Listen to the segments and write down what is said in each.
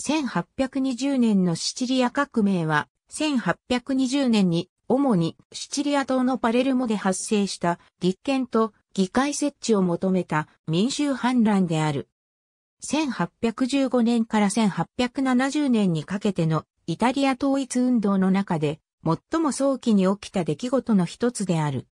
1820年のシチリア革命は、1820年に主にシチリア島のパレルモで発生した立憲と議会設置を求めた民衆反乱である。1815年から1870年にかけてのイタリア統一運動の中で最も早期に起きた出来事の一つである。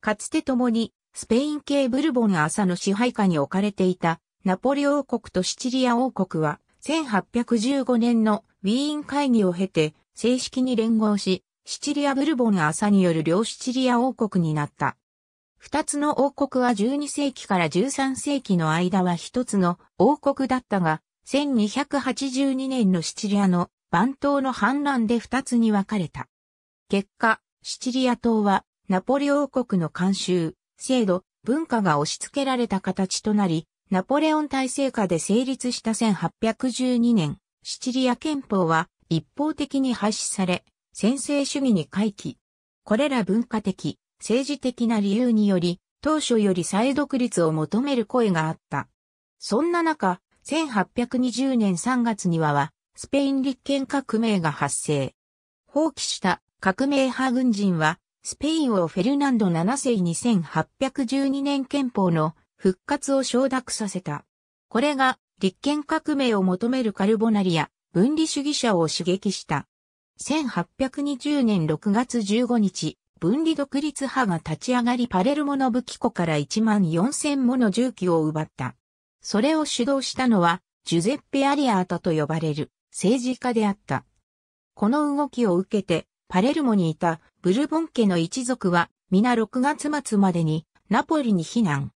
かつて共にスペイン系ブルボン朝の支配下に置かれていたナポレ王国とシチリア王国は1815年のウィーン会議を経て正式に連合し、シチリア・ブルボン・朝による両シチリア王国になった。二つの王国は12世紀から13世紀の間は一つの王国だったが、1282年のシチリアの番島の反乱で二つに分かれた。結果、シチリア島はナポリ王国の慣習、制度、文化が押し付けられた形となり、ナポレオン体制下で成立した1812年、シチリア憲法は一方的に廃止され、専制主義に回帰。これら文化的、政治的な理由により、当初より再独立を求める声があった。そんな中、1820年3月にはは、スペイン立憲革命が発生。放棄した革命派軍人は、スペイン王フェルナンド7世2812年憲法の復活を承諾させた。これが立憲革命を求めるカルボナリア、分離主義者を刺激した。1820年6月15日、分離独立派が立ち上がりパレルモの武器庫から1万4000もの銃器を奪った。それを主導したのは、ジュゼッペ・アリアータと呼ばれる政治家であった。この動きを受けて、パレルモにいたブルボン家の一族は、皆6月末までにナポリに避難。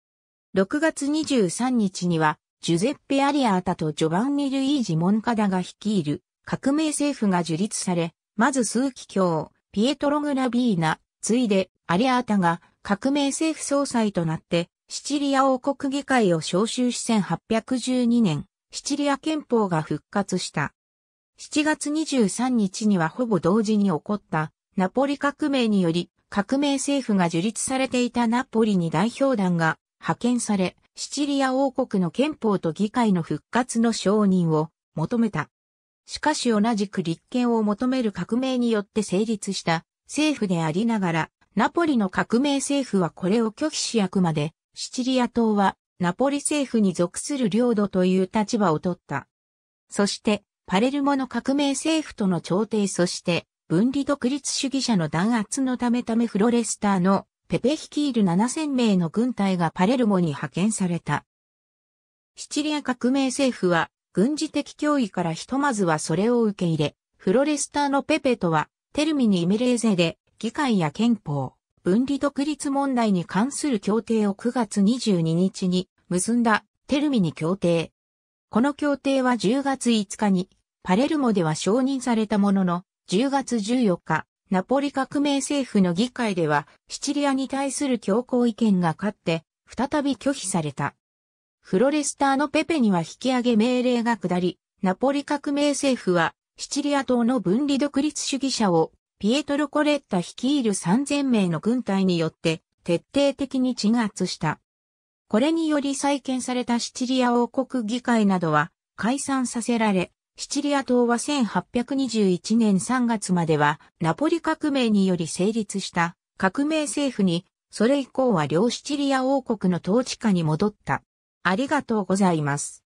6月23日には、ジュゼッペ・アリアータとジョバンニ・ルイージ・モンカダが率いる革命政府が樹立され、まず数奇教、ピエトロ・グラビーナ、ついでアリアータが革命政府総裁となって、シチリア王国議会を招集し1812年、シチリア憲法が復活した。7月23日にはほぼ同時に起こったナポリ革命により革命政府が樹立されていたナポリに代表団が派遣され、シチリア王国の憲法と議会の復活の承認を求めた。しかし同じく立憲を求める革命によって成立した政府でありながら、ナポリの革命政府はこれを拒否しあくまで、シチリア島はナポリ政府に属する領土という立場を取った。そして、パレルモの革命政府との調停そして、分離独立主義者の弾圧のためためフロレスターのペペ率いる7000名の軍隊がパレルモに派遣された。シチリア革命政府は、軍事的脅威からひとまずはそれを受け入れ、フロレスターのペペとは、テルミニ・イメレーゼで、議会や憲法、分離独立問題に関する協定を9月22日に結んだテルミニ協定。この協定は10月5日にパレルモでは承認されたものの10月14日、ナポリ革命政府の議会では、シチリアに対する強硬意見が勝って、再び拒否された。フロレスターのペペには引き上げ命令が下り、ナポリ革命政府は、シチリア島の分離独立主義者を、ピエトロ・コレッタ率いる3000名の軍隊によって、徹底的に鎮圧した。これにより再建されたシチリア王国議会などは、解散させられ、シチリア島は1821年3月まではナポリ革命により成立した革命政府に、それ以降は両シチリア王国の統治下に戻った。ありがとうございます。